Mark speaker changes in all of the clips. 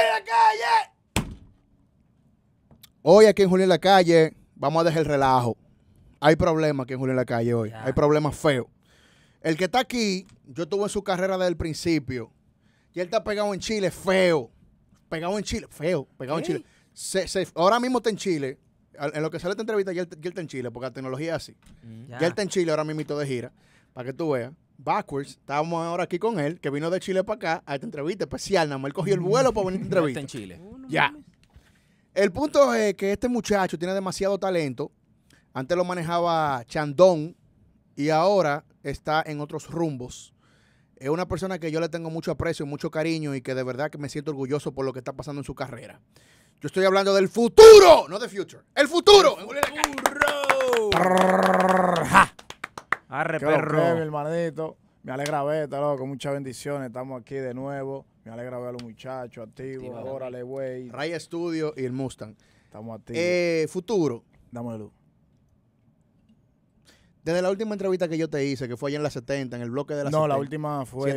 Speaker 1: en la calle!
Speaker 2: Hoy aquí en Julián en la calle vamos a dejar el relajo. Hay problemas aquí en Julián en la calle hoy. Hay problemas feos. El que está aquí, yo estuve en su carrera desde el principio. Y él está pegado en Chile, feo. Pegado en Chile, feo. Pegado en Chile. ahora mismo está en Chile. En lo que sale esta entrevista, ya está en Chile, porque la tecnología es así. Mm. Ya. él está en Chile ahora mismo de gira, para que tú veas backwards. Estábamos ahora aquí con él, que vino de Chile para acá a esta entrevista especial. Nada él cogió el mm. vuelo para venir a esta entrevista. en
Speaker 3: Chile. Ya.
Speaker 2: El punto es que este muchacho tiene demasiado talento. Antes lo manejaba Chandón y ahora está en otros rumbos. Es una persona que yo le tengo mucho aprecio y mucho cariño y que de verdad que me siento orgulloso por lo que está pasando en su carrera. Yo estoy hablando del futuro, no de future. ¡El futuro!
Speaker 1: ¡El futuro! Arre, perro. Me alegra verte, loco. Muchas bendiciones. Estamos aquí de nuevo. Me alegra ver a los muchachos activos. ahora Órale, güey. Ray Studio y el Mustang. Estamos activos. Eh,
Speaker 2: futuro. Dame luz. Desde la última entrevista que yo te hice, que fue allá en la 70, en el bloque de la No, la última fue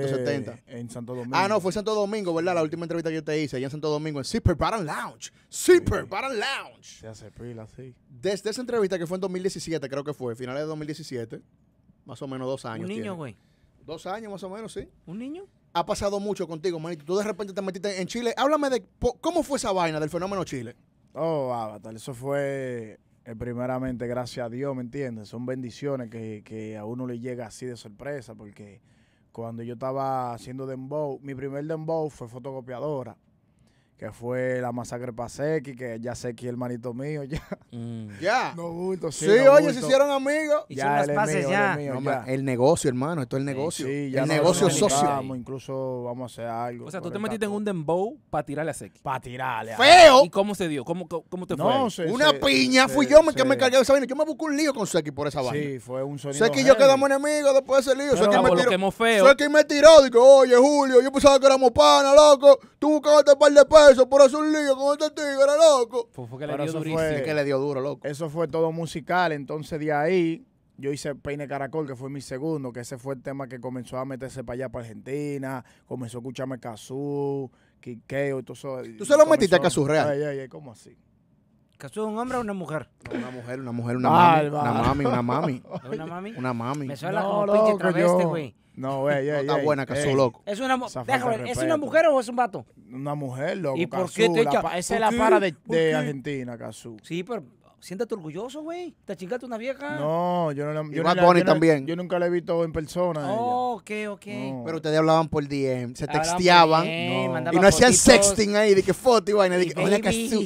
Speaker 2: en Santo Domingo. Ah, no, fue en Santo Domingo, ¿verdad? La última entrevista que yo te hice allá en Santo Domingo, en Super Baron Lounge. Super
Speaker 1: sí. Lounge. Se hace pila, sí.
Speaker 2: Desde esa entrevista que fue en 2017, creo que fue, finales de 2017, más o menos dos años. ¿Un niño, güey? Dos años más o menos, sí. ¿Un niño? Ha pasado mucho contigo, manito. Tú de repente te metiste en Chile. Háblame de cómo fue esa vaina del fenómeno Chile.
Speaker 1: Oh, Avatar, eso fue eh, primeramente gracias a Dios, ¿me entiendes? Son bendiciones que, que, a uno le llega así de sorpresa, porque cuando yo estaba haciendo dembow, mi primer dembow fue fotocopiadora que fue la masacre Paseki, que ya sé que es mío, ya. Mm. Ya. No gusto sí. oye, se hicieron amigos. Ya, hicieron las pases ya. el negocio,
Speaker 2: hermano,
Speaker 3: esto es el negocio. Sí, el negocio socio. Incluso vamos a hacer algo. O sea, tú te metiste en un dembow para tirarle a Seki. Para tirarle. ¡Feo! ¿Y cómo se dio? ¿Cómo, cómo te fue? Una piña, fui yo que me cargué
Speaker 2: esa vaina. Yo me busqué un lío con Seki por esa vaina. Sí,
Speaker 1: fue un
Speaker 3: sonido. Seki y yo quedamos enemigos después de ese
Speaker 2: lío. Seki me tiró. Seki me tiró. oye, Julio, yo pensaba que éramos pana, loco. Tú buscabas un par de eso, por eso un lío con este tigre, loco.
Speaker 1: Fue, que le dio eso fue- que le dio duro, loco. Eso fue todo musical, entonces de ahí yo hice Peine Caracol, que fue mi segundo, que ese fue el tema que comenzó a meterse para allá, para Argentina, comenzó a escucharme Cazú, Quiqueo y todo eso. ¿Tú se lo metiste a Cazú Real? Ay, ay, ay, ¿cómo así?
Speaker 4: es un hombre o una
Speaker 1: mujer? Una mujer, una mujer,
Speaker 2: una mami, una mami, una mami, ¿Una mami? una mami. Me suena pinche travesti, güey. No, güey, no está buena, Cazú, loco. Es una, déjame, ¿Es una mujer
Speaker 4: o es un vato?
Speaker 1: Una mujer, loco. ¿Y por qué te echa? Esa es la para de, de Argentina, Cazú.
Speaker 4: Sí, pero siéntate orgulloso, güey. Te chingaste una vieja. No, yo no la. Yo, no, yo, también.
Speaker 1: yo nunca la he visto en persona. Oh, ok, ok. Pero ustedes hablaban por DM,
Speaker 2: se
Speaker 4: texteaban. Y no hacían
Speaker 3: sexting ahí, de que foto y vaina. que, oye, Cazú.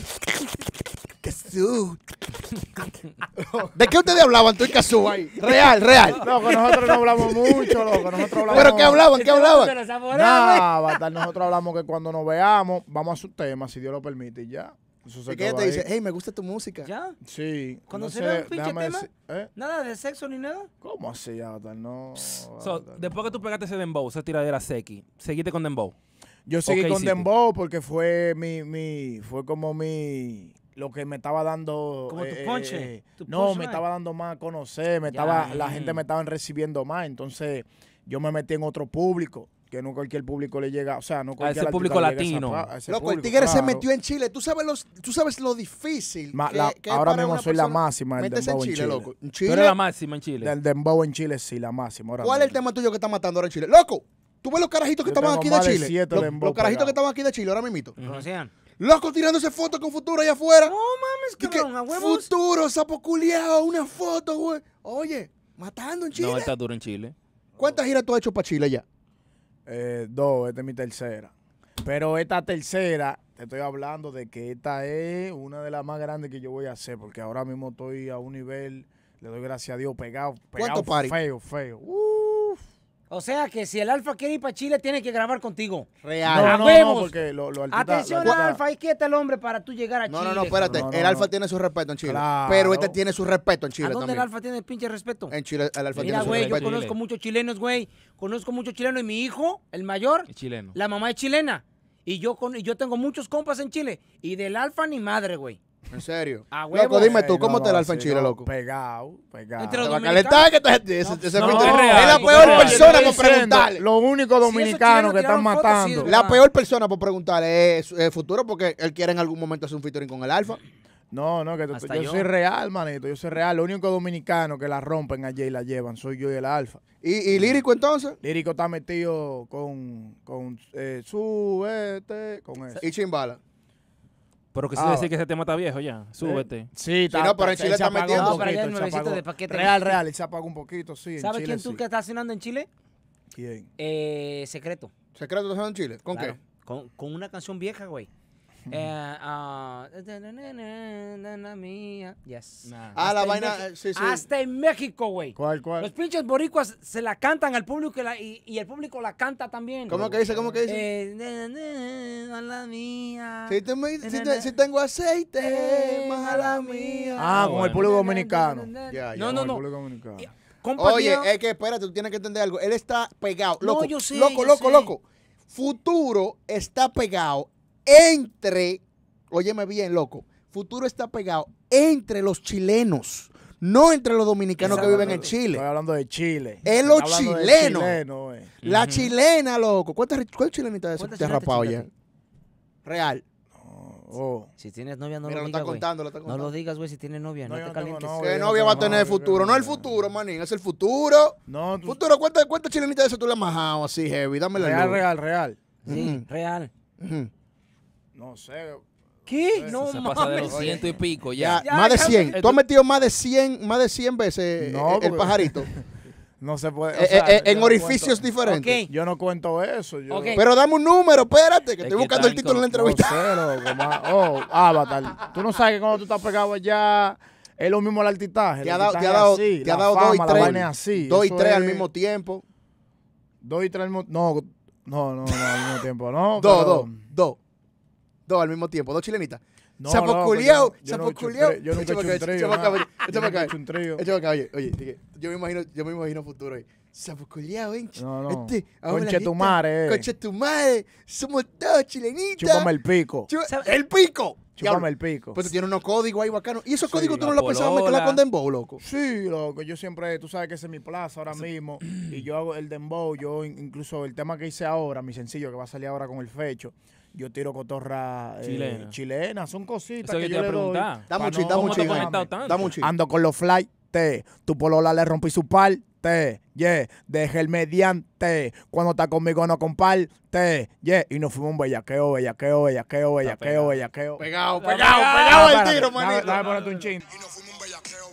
Speaker 1: ¿De qué ustedes hablaban tú y Cazú ahí? Real, real. con nosotros no hablamos mucho, loco. Nosotros hablamos... ¿Pero qué hablaban? ¿Qué hablaban? nada ¿eh? nosotros hablamos que cuando nos veamos, vamos a su tema, si Dios lo permite, y ya. Eso se ¿Y qué te dice? Hey, me gusta tu música. ¿Ya? Sí. Cuando se ve un pinche tema,
Speaker 4: ¿eh? nada de sexo ni nada.
Speaker 1: ¿Cómo así, Avatar? No. So,
Speaker 3: después que tú pegaste ese dembow, esa tiradera seki, ¿seguiste con dembow? Yo seguí con dembow
Speaker 1: porque fue mi, mi, fue como mi, lo que me estaba dando. Como tu eh, ponche. Eh, no, me estaba dando más a conocer, me estaba, la gente me estaba recibiendo más. Entonces, yo me metí en otro público. Que no cualquier público le llega, o sea, no cualquier a ese público latino. Loco, el tigre se metió
Speaker 2: en Chile. Tú sabes, los, tú sabes lo difícil. que, ahora mismo soy la máxima del dembow en Chile. En Chile. Loco. la
Speaker 1: máxima en Chile. Del dembow en Chile, sí, la máxima. ¿Cuál es el
Speaker 2: tema tuyo que está matando ahora en Chile? Loco, tú ves los carajitos que estaban aquí de Chile. los, carajitos que estaban aquí de Chile ahora lo hacían. Loco tirándose fotos con futuro allá afuera. No mames, cabrón, a huevos. Futuro, sapo una foto, güey. Oye, matando en Chile. No, está
Speaker 3: duro en Chile.
Speaker 1: ¿Cuántas giras tú has hecho para Chile ya? Eh, dos, esta es mi tercera. Pero esta tercera, te estoy hablando de que esta es una de las más grandes que yo voy a hacer, porque ahora mismo estoy a un nivel, le doy gracias a Dios, pegado, pegado, feo, feo.
Speaker 4: O sea que si el Alfa quiere ir para Chile, tiene que grabar contigo. Real.
Speaker 2: Ah, no, no, no, porque lo, lo altita, Atención, Alfa,
Speaker 4: ahí quieta el hombre para tú llegar a Chile. No, no, no, espérate. el Alfa
Speaker 2: tiene su respeto en Chile. Pero este tiene su respeto en Chile ¿A dónde el Alfa
Speaker 4: tiene el pinche respeto? En Chile, el Alfa tiene su respeto. Mira, güey, yo conozco muchos chilenos, güey. Conozco muchos chilenos y mi hijo, el mayor, chileno. la mamá es chilena. Y yo, con, yo tengo muchos compas en Chile. Y del Alfa ni madre, güey. ¿En serio? Loco, dime tú, ¿cómo te el alfa en Chile, loco?
Speaker 1: Pegado, pegado.
Speaker 4: es la peor
Speaker 2: persona por preguntarle. Los únicos dominicanos que están matando. La peor persona por preguntarle
Speaker 1: es, futuro porque él quiere en algún momento hacer un featuring con el Alfa. No, no, que yo, soy real, manito. Yo soy real. Lo único dominicano que la rompen allí y la llevan soy yo y el alfa. ¿Y, lírico entonces? Lírico está metido con, con eh, con eso. Y chimbala.
Speaker 3: Pero que sí ah. decir que ese tema está viejo ya. Eh, súbete. Sí, está. Sí, no, pero en Chile está metiendo. un pero de Real, real. y se apaga un poquito, sí. ¿Sabes quién
Speaker 4: tú que estás cenando en Chile? ¿Quién? Eh, secreto. ¿Secreto está cenando en Chile? ¿Con qué? Con, una canción vieja, güey. Ah, la vaina. Sí, sí. Hasta en México, güey. ¿Cuál, cuál? Los pinches boricuas se la cantan al público y, el público la canta también. ¿Cómo que dice? ¿Cómo que dice? Eh,
Speaker 2: mala mía. Si, si, tengo
Speaker 4: aceite, mala mía. Ah,
Speaker 1: con el público dominicano. no, no, no.
Speaker 2: Oye, es que espérate, tú tienes que entender algo. Él está pegado. Loco, no, yo sí. loco, loco, loco. Futuro está pegado entre, óyeme bien, loco, futuro está pegado entre los chilenos. No entre los dominicanos que viven en Chile. Estoy hablando de Chile. Es los chilenos. Chileno, eh. La chilena, loco. ¿Cuántas cuál chilenita de te rapado ya?
Speaker 4: Real. Oh. Si tienes novia, no Mira, lo, digas. No, no lo digas, güey, si tienes novia. No, te calientes. ¿Qué novia va a tener el futuro? No el
Speaker 2: futuro, manín, es el futuro. Futuro, ¿cuántas chilenita chilenitas de eso tú le has majado así, heavy? Dame la Real, real, real. Sí,
Speaker 4: real.
Speaker 1: No sé. ¿Qué? No, se pasa de ciento y pico ya. más de 100. Tú has
Speaker 2: metido más de 100, más de cien veces eh, eh, el pajarito.
Speaker 1: No se puede. O eh, sea, en orificios diferentes. Yo no cuento eso. Pero dame un número, espérate, que estoy buscando el título en la entrevista. Cero, oh, Avatar. Tú no sabes que cuando tú estás pegado allá es lo mismo el altitaje. Te ha dado, te ha dado, dos y tres. Dos y tres al mismo tiempo. Dos y tres al mismo No, no, no, no al mismo tiempo. No, dos, dos, dos. Dos al mismo tiempo, dos chilenitas. No, Sapo no, yo, Yo
Speaker 2: hecho un trío. Échame acá, Oye, oye, yo me imagino, yo me imagino futuro ahí. Sapo ¿eh? No, no. Este, tu madre, eh. tu madre. Somos dos chilenitas. Chúpame el
Speaker 1: pico. ¡El pico!
Speaker 2: chupame el pico. Pues
Speaker 1: tiene unos códigos ahí bacanos. ¿Y esos códigos tú no los pensabas meterla con Dembow, loco? Sí, loco. Yo siempre, tú sabes que es mi plaza ahora mismo. Y yo hago el Dembow. Yo incluso el tema que hice ahora, mi sencillo que va a salir ahora con el fecho yo tiro cotorra eh, chilena. son cositas que, yo, le doy. está Ando con los fly te. Tu polola le rompí su pal te, yeah. Dejé el mediante. Cuando está conmigo no comparte, yeah. Y nos fuimos un bellaqueo, bellaqueo, bellaqueo, bellaqueo, bellaqueo. Pegado, pegado, pegado el tiro, manito. Dame ponerte un chin. Y nos fuimos un bellaqueo,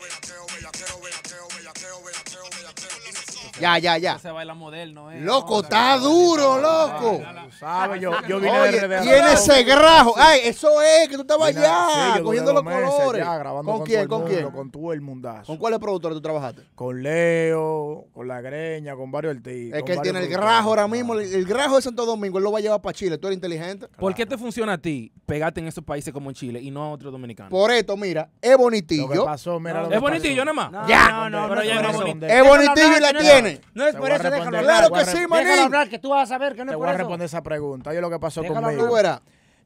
Speaker 1: Ya, ya, ya. Se baila moderno, ¿eh? Loco,
Speaker 2: está duro, loco.
Speaker 1: sabes, yo, yo vine Oye, de Tiene ese grajo. Ay, eso es, que tú estabas allá cogiendo los colores. ¿Con quién? ¿Con quién? Con tú el mundazo. ¿Con cuáles productores tú trabajaste? Con Leo, con La Greña, con varios
Speaker 3: artistas. Es que él tiene el grajo
Speaker 1: ahora mismo. El grajo de Santo Domingo, él lo va a llevar para Chile. Tú eres inteligente.
Speaker 3: ¿Por qué te funciona a ti pegarte en esos países como en Chile y no a otros dominicanos? Por esto,
Speaker 2: mira, es bonitillo. pasó, mira
Speaker 3: Es bonitillo nada más. Ya. No, no, pero ya no es bonitillo y la tiene. No es por eso, déjalo
Speaker 1: hablar. Claro que sí, hablar,
Speaker 4: que tú vas a saber que no es por eso. Te voy a responder
Speaker 1: esa pregunta. yo lo que pasó conmigo.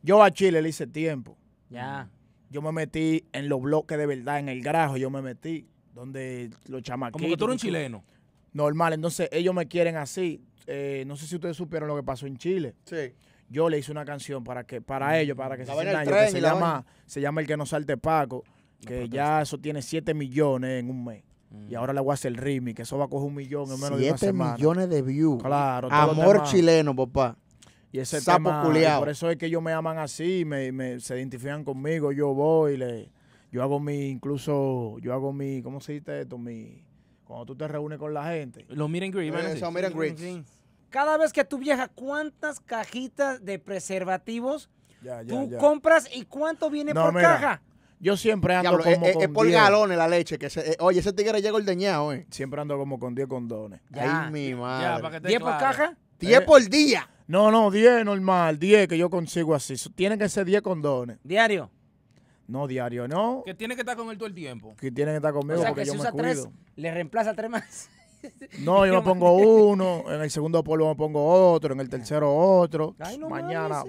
Speaker 1: Yo a Chile le hice tiempo. Ya. Yo me metí en los bloques de verdad, en el grajo, yo me metí. Donde los chamaquitos. Como que tú eres un chileno. Normal, entonces ellos me quieren así. Eh, no sé si ustedes supieron lo que pasó en Chile. Sí. Yo le hice una canción para que para mm. ellos, para que se sientan se llama, se llama El que no salte Paco, que ya eso tiene 7 millones en un mes. Y ahora le voy a hacer el remix, que eso va a coger un millón en menos Siete de millones
Speaker 2: de views. Claro. Amor chileno, papá. Y ese Sapo tema, por
Speaker 1: eso es que ellos me aman así, me, se identifican conmigo, yo voy, le, yo hago mi, incluso, yo hago mi, ¿cómo se dice esto? Mi, cuando tú te reúnes con la gente. Los miren green,
Speaker 4: Cada vez que tú viajas, ¿cuántas cajitas de preservativos tú compras y cuánto viene por caja? Yo siempre ando como es, con por galones
Speaker 1: la leche. que se, eh, Oye, ese tigre llegó ordeñado, ¿eh? Siempre ando como con 10 condones. Ya. Ay, mi madre.
Speaker 4: ¿10 por caja?
Speaker 1: 10 eh, por día. No, no, 10 normal, 10 que yo consigo así. Tiene Tienen que ser 10 condones. Diario. No diario, no.
Speaker 3: Que tiene que estar con él todo el tiempo.
Speaker 1: Que tiene que estar conmigo sea porque que yo si usa tres,
Speaker 4: le reemplaza tres más.
Speaker 1: No, yo me pongo uno, en el segundo polvo me pongo otro, en el tercero otro. Mañana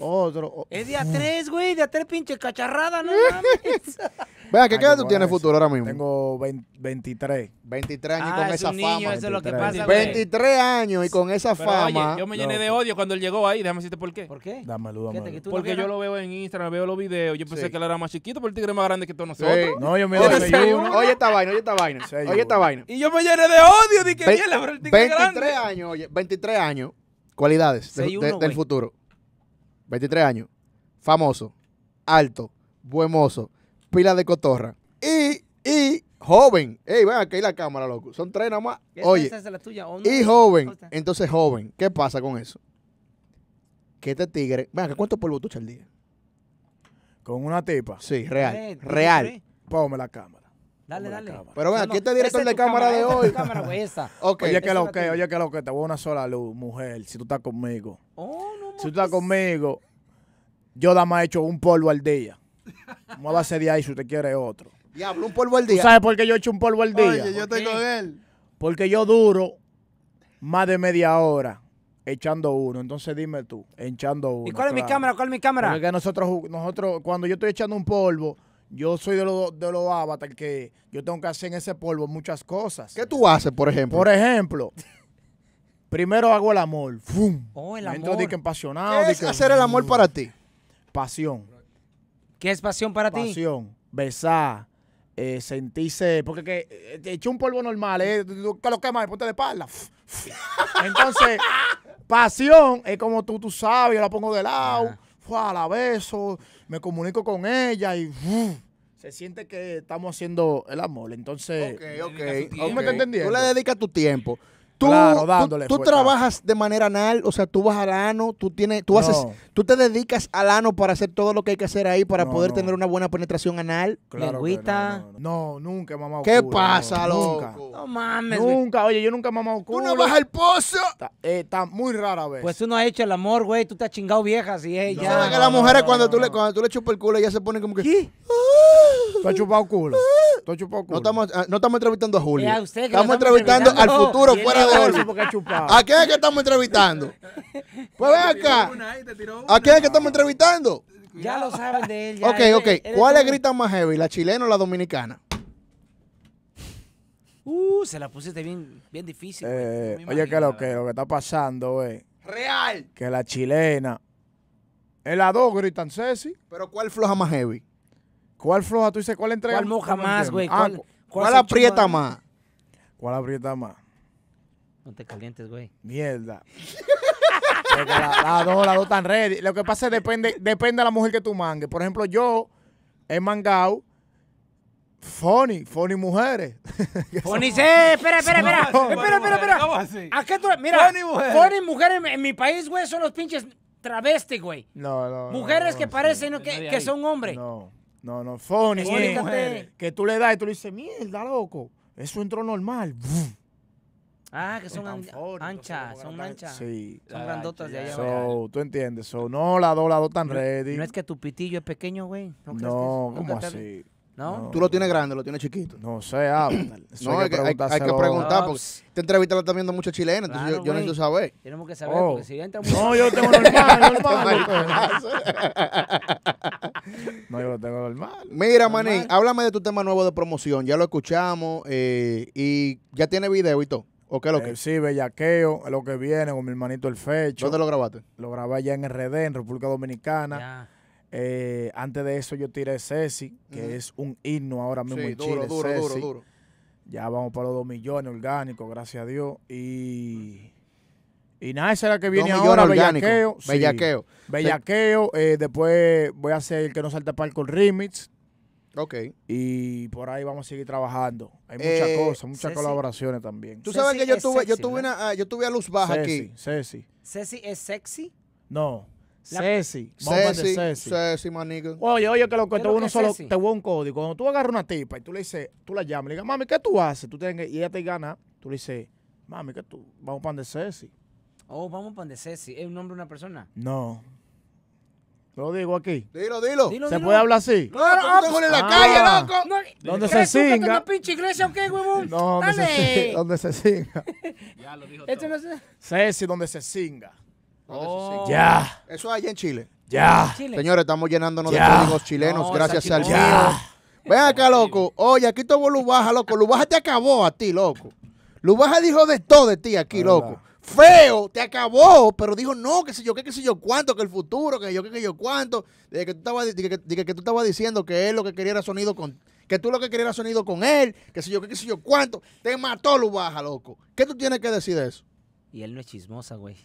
Speaker 1: otro.
Speaker 4: Es de a tres, güey, de a tres pinche cacharrada, no Vea, ¿qué, edad tú tienes
Speaker 1: futuro ahora mismo? Tengo 23. 23 ah, años y con esa un fama. 23. años y con esa
Speaker 2: fama. yo me llené de
Speaker 3: odio cuando él llegó ahí, déjame decirte por qué. ¿Por qué? Dame luz, Fíjate Porque yo lo veo en Instagram, veo los videos, yo pensé que él era más chiquito, pero el tigre es más grande que todos nosotros. Sí. No, yo me doy Oye,
Speaker 2: esta- vaina, oye esta vaina. Oye esta vaina. Y yo me llené de odio, dije, pero el tigre es 23 años, oye, 23 años. Cualidades del- futuro. 23 años, famoso, alto, buen pila de cotorra
Speaker 4: y, y
Speaker 2: joven. Ey, ven aquí la cámara, loco. Son tres nomás. más. Oye, es
Speaker 4: la tuya? y joven.
Speaker 2: Entonces, joven, ¿qué pasa con eso? Que este tigre, ven ¿cuánto polvo
Speaker 1: tú echas al día? Con una tipa. Sí,
Speaker 2: real. Eh,
Speaker 4: real.
Speaker 1: Póngame la cámara. Dale, dale. Pero ven, aquí este director de cámara, de hoy. Oye, que lo que, oye, que lo que, te voy a una sola luz, mujer, si tú estás conmigo. Oh, si tú estás pues. conmigo, yo nada más he hecho un polvo al día. Muévase de ahí si usted quiere otro.
Speaker 2: Diablo, un polvo al día. sabes por qué yo
Speaker 1: he hecho un polvo al día? Oye, yo
Speaker 2: estoy con él.
Speaker 1: Porque yo duro más de media hora echando uno. Entonces dime tú, echando uno. ¿Y cuál es mi cámara? ¿Cuál es mi cámara? Porque nosotros, nosotros, cuando yo estoy echando un polvo, yo soy de los de los avatar que yo tengo que hacer en ese polvo muchas cosas. ¿Qué tú haces, por ejemplo? Por ejemplo, primero hago el amor. ¡Fum!
Speaker 4: Oh, el amor. ¿Qué es hacer el amor
Speaker 1: para ti? Pasión. ¿Qué es
Speaker 4: pasión para ti?
Speaker 1: Pasión. Besar. Eh, sentirse. Porque que, eh, un polvo normal, eh, que lo quemas, ponte de espalda. Entonces, pasión es como tú, tú sabes, yo la pongo de lado a la beso, me comunico con ella y se siente que estamos haciendo el amor. Entonces, okay, okay, me te entendiendo? Tú le dedicas tu tiempo tú, claro, tú, pues,
Speaker 2: trabajas de manera anal, o sea, tú vas al ano, tú tienes, tú haces, tú te dedicas al ano para hacer todo lo que hay que hacer ahí para poder tener una buena penetración anal. Claro
Speaker 1: no, nunca mamá culo. ¿Qué pasa, loco? No mames. Nunca, oye, yo nunca mamá culo. Tú no vas al
Speaker 4: pozo. Eh, está, muy rara vez. Pues tú no has hecho el amor, güey, tú te has chingado viejas y ella. Eh, ¿Sabes que las mujeres cuando tú
Speaker 2: le cuando tú le chupas el culo ya se ponen como que ah". Estoy chupado culo. Estoy chupado culo. Ah, no estamos, entrevistando a eh, Julio. estamos, entrevistando, al futuro fuera de hoy. ¿A quién es que estamos entrevistando?
Speaker 4: Pues ven acá.
Speaker 2: ¿A quién es que estamos entrevistando?
Speaker 4: Ya lo saben de él. ok, ok. ¿Cuál es gritan
Speaker 2: más heavy, la chilena o la dominicana?
Speaker 4: Uh, se la pusiste bien, bien difícil. Pues.
Speaker 1: Eh, oye, qué lo que, lo que está pasando, güey. Eh. Real. Que la chilena. En las dos gritan Ceci. Pero ¿cuál floja más heavy? ¿Cuál floja tú dices? ¿Cuál entrega? ¿Cuál moja más, güey? Ah, ¿Cuál, aprieta más? ¿Cuál aprieta más?
Speaker 4: No te calientes, güey. Mierda.
Speaker 1: Las la dos, las dos están ready. Lo que pasa es depende, depende de la mujer que tú mangues. Por ejemplo, yo he mangado Funny, funny mujeres.
Speaker 4: Funny, sí, espera, espera, espera. espera, espera, espera. ¿A qué tú, mira, funny mujeres. mujeres en, mi país, güey, son los pinches travestis, güey.
Speaker 1: No, no. Mujeres que parecen que, que, son hombres. No. No, no, Fonny, que tú le das y tú le dices, mierda, loco, eso entró normal.
Speaker 4: Ah, que son, anchas, son anchas. Sí. Son grandotas de allá. So,
Speaker 1: tú entiendes. So, no, la dos, la dos tan ready. No es que tu pitillo es pequeño, güey. No, ¿cómo así? ¿No? Tú lo tienes grande, lo tienes chiquito. No sé, habla. no, hay que, preguntar porque
Speaker 2: esta entrevista la está viendo muchos chilenos, entonces yo yo, yo necesito saber. Tenemos que saber porque oh. si entra No, yo tengo normal, normal. no, yo lo tengo normal. Mira, maní, Manín, háblame de tu tema nuevo de
Speaker 1: promoción. Ya lo escuchamos eh, y ya tiene video y todo. ¿O qué es lo eh, que? sí, Bellaqueo, lo que viene con mi hermanito El Fecho. ¿Dónde lo grabaste? Lo grabé ya en RD, en República Dominicana. Eh, antes de eso yo tiré Ceci, que es un himno ahora mismo sí, en duro, Duro, duro, Ya vamos para los dos millones orgánicos, gracias a Dios. Y y nada, esa que viene ahora, Bellaqueo. Bellaqueo. Bellaqueo. Eh, después voy a hacer el que no salta palco el remix. Ok. Y por ahí vamos a seguir trabajando. Hay muchas eh, cosas, muchas colaboraciones también. Tú sabes que yo tuve, yo tuve
Speaker 4: una, ah, yo tuve a Luz Baja aquí. Ceci. ¿Ceci es sexy?
Speaker 1: No. La... Ceci, Ceci, Ceci, Ceci, manico. Oye, oye, que lo cuento te uno solo, te voy un código. Cuando tú agarras una tipa y tú le dices, tú la llamas, le dices, mami, ¿qué tú haces? Tú tienes y ella te gana, tú le dices, mami, ¿qué tú? Vamos pan de Ceci.
Speaker 4: Oh, vamos para donde Ceci. ¿Es un nombre de una persona?
Speaker 1: No. Lo digo aquí. Dilo, dilo. ¿Se puede hablar así? No,
Speaker 4: no, no, en la ah. calle, loco. No, se singa. ¿Una pinche iglesia o huevón? No,
Speaker 1: ¿Dónde se, singa. ya lo dijo todo. Ceci, donde se singa.
Speaker 4: Oh. Ya. Eso es allá en
Speaker 1: Chile. Ya. Señores,
Speaker 2: estamos llenándonos de códigos chilenos gracias al Ya Ven acá, loco. Oye, aquí todo Lubaja, loco. Lubaja te acabó a ti, loco. Lubaja dijo de todo de ti aquí, loco feo, te acabó, pero dijo no, que sé yo, que qué sé yo cuánto, que el futuro, que yo, que sé yo cuánto, que tú estabas, diciendo que él lo que quería era sonido con, que tú lo que querías sonido con él, que sé yo, que si sé yo cuánto, te mató lo baja, loco. ¿Qué tú tienes que decir de eso?
Speaker 4: Y él no es chismosa, güey.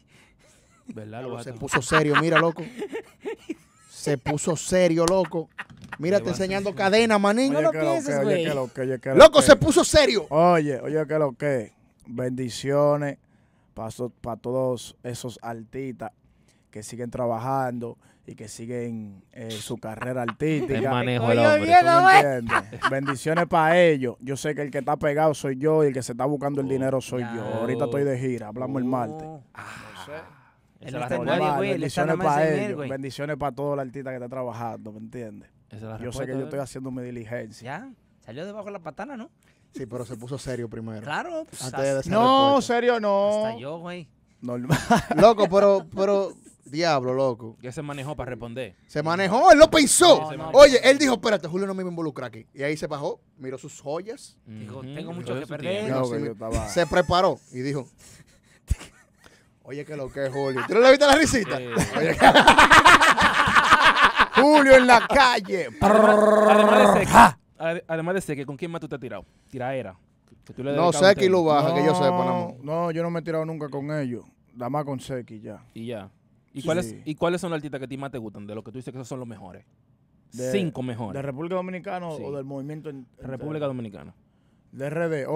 Speaker 4: ¿Verdad, lo Se puso serio, mira, loco.
Speaker 1: Se puso serio, loco. Mira,
Speaker 4: te
Speaker 2: enseñando cadena, manín. no lo pienses, güey.
Speaker 4: Loco,
Speaker 1: se puso serio. Oye, oye, que lo que. Bendiciones para, para todos esos artistas que siguen trabajando y que siguen eh, su carrera artística. manejo eh. Bendiciones para ellos. Yo sé que el que está pegado soy yo y el que se está buscando el dinero soy yo. Ahorita estoy de gira, hablamos el martes. Ah.
Speaker 4: Bendiciones para
Speaker 1: todos los bendiciones que están trabajando, ¿me entiendes? Yo sé que yo estoy haciendo mi diligencia. Ya, salió debajo
Speaker 4: de la patana, ¿no?
Speaker 1: Sí, pero se puso serio primero.
Speaker 2: Claro. Pues,
Speaker 4: no, serio no. Hasta yo, güey.
Speaker 2: Normal. Loco, pero, pero, diablo, loco. Ya se manejó para responder. Se manejó, él lo pensó. Oye, él dijo, espérate, Julio no me involucra a involucrar aquí. Y ahí se bajó, miró sus joyas. Dijo, tengo mucho que perder. Se preparó y dijo,
Speaker 3: Oye, que lo que es Julio. ¿Tú no le la risita?
Speaker 1: Julio en la calle
Speaker 3: además de seque ¿con quién más tú te has tirado? Tiraera. no, Seki lo baja, que yo sepa. No,
Speaker 1: no, yo no me he tirado nunca con ellos. Nada más con Seki ya.
Speaker 3: Y ya. ¿Y, cuáles, ¿Y cuáles son los artistas que a ti más te gustan? De los que tú dices que esos son los mejores. Cinco mejores. ¿De República
Speaker 1: Dominicana o del movimiento? En, República Dominicana. De RD.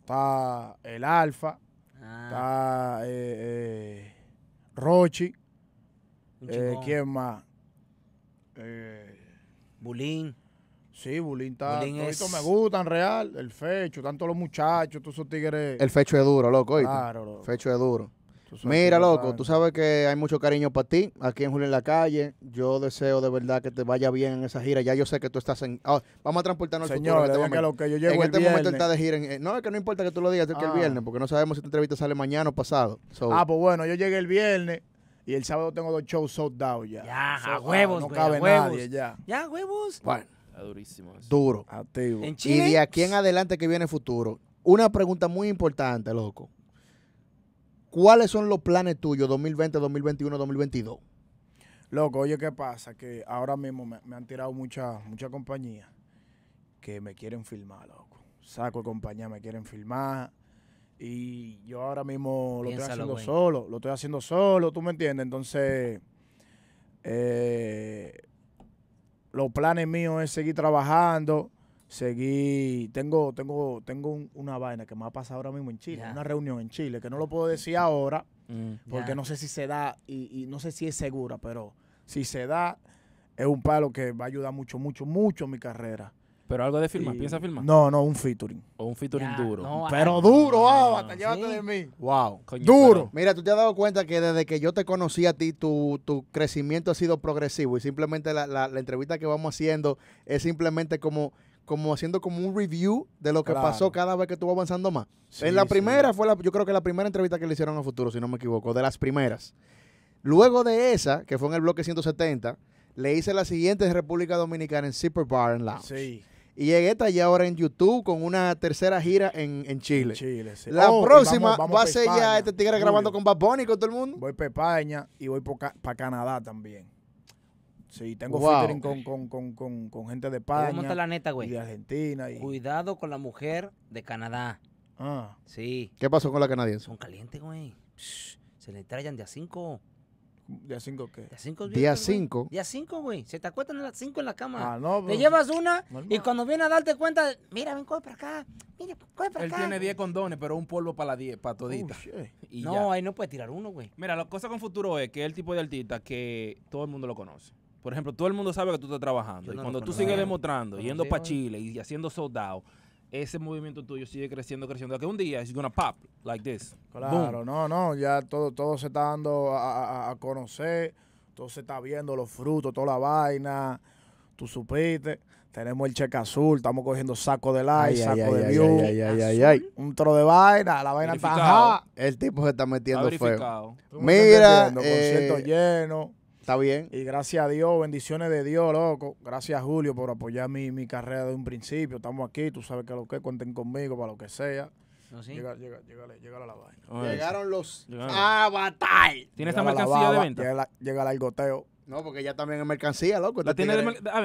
Speaker 1: está el Alfa. Ah. Está eh, eh, Rochi. Eh, ¿Quién más? Bulín. Sí, Bulín está. me gustan, real. El fecho, tanto los muchachos, todos esos tigres. El fecho es duro, loco. Claro,
Speaker 2: Fecho es duro. Mira, loco, tú sabes que hay mucho cariño para ti aquí en Julio en la calle. Yo deseo de verdad que te vaya bien en esa gira. Ya yo sé que tú estás en. Ah, vamos a transportarnos al futuro. que en este momento este está de gira. Eh, no, es que no importa que tú lo digas, es que el ah. viernes, porque no sabemos si tu entrevista sale mañana o pasado. Ah, pues
Speaker 1: bueno, yo llegué el viernes. Y el sábado tengo dos shows sold out ya.
Speaker 3: Ya, a ah,
Speaker 4: huevos, no, cabe
Speaker 2: ya. Ya, huevos. Bueno. Ah, durísimo. Duro. Activo. Ah, y de aquí en adelante que viene futuro. Una pregunta muy importante, loco. ¿Cuáles son los planes tuyos 2020,
Speaker 1: 2021, 2022? Loco, oye, ¿qué pasa? Que ahora mismo me, han tirado muchas mucha compañías que me quieren filmar, loco. Saco compañía, me quieren filmar. Y yo ahora mismo lo estoy haciendo solo, lo estoy haciendo solo, ¿tú me entiendes? Entonces, eh, los planes míos es seguir trabajando, seguir. Tengo, tengo, tengo una vaina que me ha pasado ahora mismo en Chile, una reunión en Chile, que no lo puedo decir ahora,
Speaker 3: mm, porque
Speaker 1: no sé si se da y, y no sé si es segura, pero si se da, es un palo que va a ayudar mucho, mucho, mucho mi carrera.
Speaker 3: ¿Pero algo de filmar? ¿Piensa filmar? No, no, un featuring. O un
Speaker 4: featuring duro.
Speaker 1: Pero duro, ah, ah, llévate de mí. Wow. Duro.
Speaker 2: Mira, tú te has dado cuenta que desde que yo te conocí a ti, tu, crecimiento ha sido progresivo y simplemente la, entrevista que vamos haciendo es simplemente como, como haciendo como un review de lo que pasó cada vez que tú avanzando más. en la primera fue, la, yo creo que la primera entrevista que le hicieron a Futuro, si no me equivoco, de las primeras. Luego de esa, que fue en el bloque 170, le hice la siguiente de República Dominicana en Super Bar and Lounge. Sí. Y esta ya ahora en YouTube con una tercera gira en, Chile. La oh, próxima va a ser ya este tigre grabando
Speaker 1: con Bad Bunny, con todo el mundo. Voy para España y voy para Canadá también.
Speaker 4: Sí, tengo
Speaker 2: featuring
Speaker 1: con,
Speaker 4: con, con, con, con gente de España. la neta, güey. Y de Argentina. Cuidado con la mujer de Canadá. Ah. Sí. ¿Qué pasó
Speaker 2: con la canadiense? Son
Speaker 4: calientes, güey. Se le traían de a cinco. ¿Día 5 qué? Día 5. Día 5. güey. Se te acuestan a las 5 en la cama. Ah, no, Le pues, llevas una y cuando viene a darte cuenta, mira, ven, coge para acá. Mira, coge para acá. Él tiene 10
Speaker 3: condones, pero un polvo para la 10, para todita. no,
Speaker 4: ahí no puede tirar uno, güey.
Speaker 3: Mira, la cosa con Futuro es que es el tipo de artista que todo el mundo lo conoce. Por ejemplo, todo el mundo sabe que tú estás trabajando. y cuando tú sigues demostrando, yendo para Chile y haciendo soldados ese movimiento tuyo sigue creciendo, creciendo. Que un día es gonna pop like this. Claro,
Speaker 1: no, no, ya todo, todo se está dando a, conocer, todo se está viendo, los frutos, toda la vaina. Tú supiste, tenemos el cheque azul, estamos cogiendo saco de like, saco de view, un tro de vaina, la vaina está El tipo se está
Speaker 2: metiendo fuego. Mira, eh, concierto
Speaker 1: lleno. Está bien. Y gracias a Dios, bendiciones de Dios, loco. Gracias a Julio por apoyar mi, mi carrera de un principio. Estamos aquí, tú sabes que lo que cuenten conmigo para lo que sea.
Speaker 2: ¿Ah, llega, llegale, a la vaina. Llegaron los avatar. tiene esta mercancía de venta? Llega,
Speaker 1: llega el goteo.
Speaker 2: No, porque ya también es
Speaker 1: mercancía, loco.
Speaker 3: ¿La este tiene de, ah,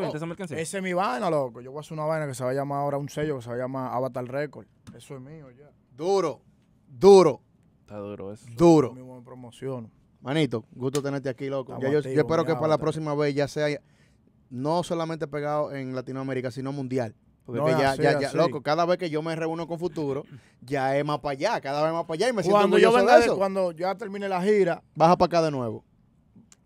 Speaker 3: oh, esa mercancía? Esa
Speaker 1: es mi vaina, loco. Yo voy a hacer una vaina que se va a llamar ahora un sello que se va a llamar Avatar Record. Eso es mío ya. Duro, duro. Está
Speaker 3: duro eso. Duro. me
Speaker 1: promociono. Manito, gusto tenerte aquí, loco.
Speaker 2: yo, espero que para la próxima vez ya sea no solamente pegado en Latinoamérica, sino mundial. Porque ya, ya, loco, cada vez que yo me reúno con Futuro, ya es más para allá, cada vez más para allá y me siento cuando yo
Speaker 4: cuando yo termine la gira,
Speaker 2: baja para acá de nuevo.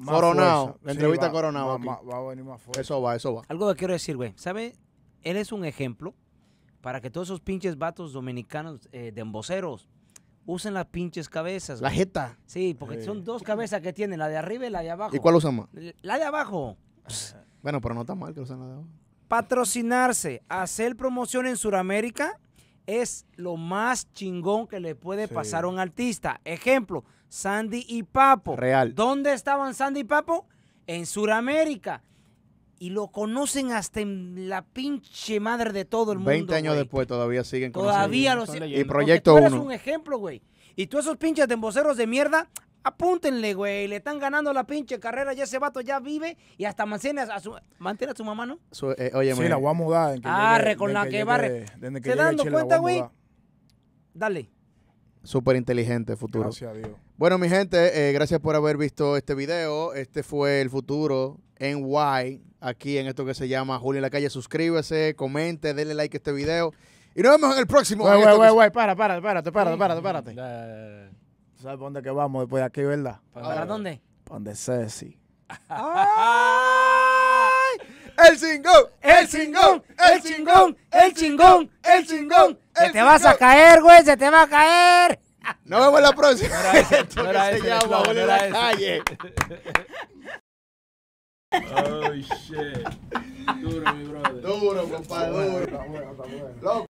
Speaker 2: Coronado, entrevista coronado.
Speaker 4: a venir más fuerte. Eso va, eso va. Algo que quiero decir, güey. ¿Sabe? Él es un ejemplo para que todos esos pinches vatos dominicanos eh, de emboceros Usen las pinches cabezas. La jeta. Sí, porque son dos cabezas que tienen, la de arriba y la de abajo. ¿Y cuál usan más? La de abajo. Bueno,
Speaker 2: pero no está mal que usan la
Speaker 4: de abajo. Patrocinarse, hacer promoción en Sudamérica es lo más chingón que le puede pasar a un artista. Ejemplo, Sandy y Papo. Real. ¿Dónde estaban Sandy y Papo? En Sudamérica y lo conocen hasta en la pinche madre de todo el mundo. 20
Speaker 2: años después todavía siguen con Todavía lo siguen. Y Proyecto eres un
Speaker 4: ejemplo, güey. Y tú esos pinches emboceros de mierda, apúntenle, güey. Le están ganando la pinche carrera. Ya ese vato ya vive y hasta mantiene a su, mantiene a su mamá, ¿no?
Speaker 1: Eh,
Speaker 2: oye, sí, la voy a mudar.
Speaker 4: Arre, ah, con la que, que barre. ¿Te dando cuenta, güey? Dale.
Speaker 2: Súper inteligente, futuro. Gracias a Dios. Bueno, mi gente, eh, gracias por haber visto este video. Este fue el futuro en Y, aquí en esto que se llama Julio en la calle. Suscríbase, comente, denle like a este
Speaker 1: video. Y nos vemos en el próximo. Güey, güey, güey, para, para, párate, párate, párate, párate. ¿Sabes dónde que vamos después de aquí, verdad? ¿Para, dónde? Para donde Ceci.
Speaker 4: ¡Ay! ¡El chingón! ¡El chingón! ¡El chingón! ¡El chingón! ¡El chingón! ¡Se te vas a caer, güey! ¡Se te va a caer! Nos vemos la próxima. No Esto no se llama no en la calle.
Speaker 2: oh shit.
Speaker 3: Duro, mi brother. Duro, compadre, duro.
Speaker 4: Loco.